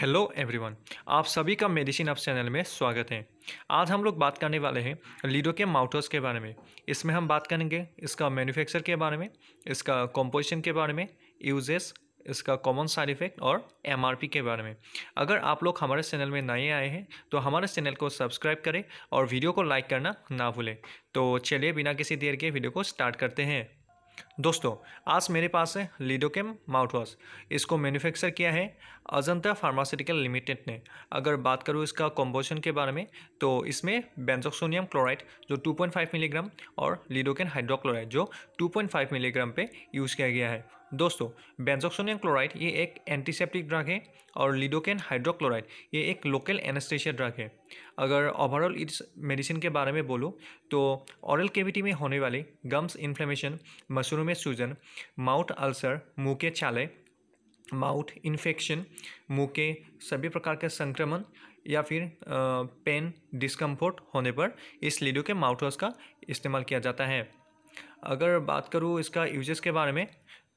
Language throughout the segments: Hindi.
हेलो एवरीवन आप सभी का मेडिसिन अप चैनल में स्वागत है आज हम लोग बात करने वाले हैं लीडो के माउटर्स के बारे में इसमें हम बात करेंगे इसका मैन्युफैक्चर के बारे में इसका कॉम्पोजिशन के बारे में यूजेस इसका कॉमन साइड इफेक्ट और एमआरपी के बारे में अगर आप लोग हमारे चैनल में नए आए हैं तो हमारे चैनल को सब्सक्राइब करें और वीडियो को लाइक करना ना भूलें तो चलिए बिना किसी देर के वीडियो को स्टार्ट करते हैं दोस्तों आज मेरे पास है लिडोकेम माउथ वॉश इसको मैन्युफैक्चर किया है अजंता फार्मास्यूटिकल लिमिटेड ने अगर बात करूँ इसका कॉम्पोजिशन के बारे में तो इसमें बेंजोक्सोनियम क्लोराइड जो 2.5 मिलीग्राम और लिडोकेन हाइड्रोक्लोराइड जो 2.5 मिलीग्राम पे यूज़ किया गया है दोस्तों बेंजोक्सोनियम क्लोराइड ये एक एंटीसेप्टिक ड्रग है और लिडोकेन हाइड्रोक्लोराइड ये एक लोकल एनेस्थेसिया ड्रग है अगर ओवरऑल इस मेडिसिन के बारे में बोलो तो ओरल कैविटी में होने वाले गम्स इन्फ्लेमेशन मशरूम में सूजन माउथ अल्सर मुँह के छाले माउथ इन्फेक्शन मुँह के सभी प्रकार के संक्रमण या फिर पेन डिस्कम्फर्ट होने पर इस लिडोकेन के माउथ का इस्तेमाल किया जाता है अगर बात करूँ इसका यूजेस के बारे में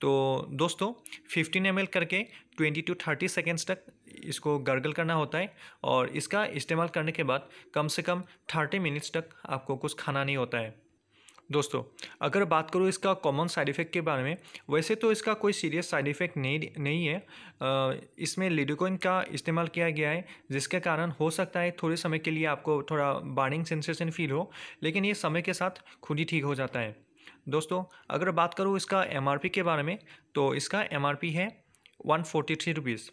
तो दोस्तों 15 एम करके 20 टू 30 सेकेंड्स तक इसको गर्गल करना होता है और इसका इस्तेमाल करने के बाद कम से कम 30 मिनट्स तक आपको कुछ खाना नहीं होता है दोस्तों अगर बात करूँ इसका कॉमन साइड इफ़ेक्ट के बारे में वैसे तो इसका कोई सीरियस साइड इफ़ेक्ट नहीं नहीं है आ, इसमें लिडोकोइन का इस्तेमाल किया गया है जिसके कारण हो सकता है थोड़े समय के लिए आपको थोड़ा बार्निंग सेंसेशन फील हो लेकिन ये समय के साथ खुद ही ठीक हो जाता है दोस्तों अगर बात करूँ इसका एम के बारे में तो इसका एम है वन फोर्टी थ्री रुपीज़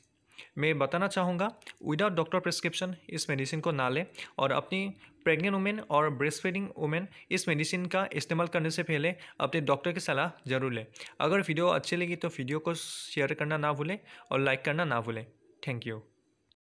मैं बताना चाहूँगा विदाउट डॉक्टर प्रिस्क्रिप्शन इस मेडिसिन को ना लें और अपनी प्रेग्नेंट वुमेन और ब्रेस्ट फीडिंग वुमेन इस मेडिसिन का इस्तेमाल करने से पहले अपने डॉक्टर की सलाह जरूर लें अगर वीडियो अच्छी लगी तो वीडियो को शेयर करना ना भूलें और लाइक करना ना भूलें थैंक यू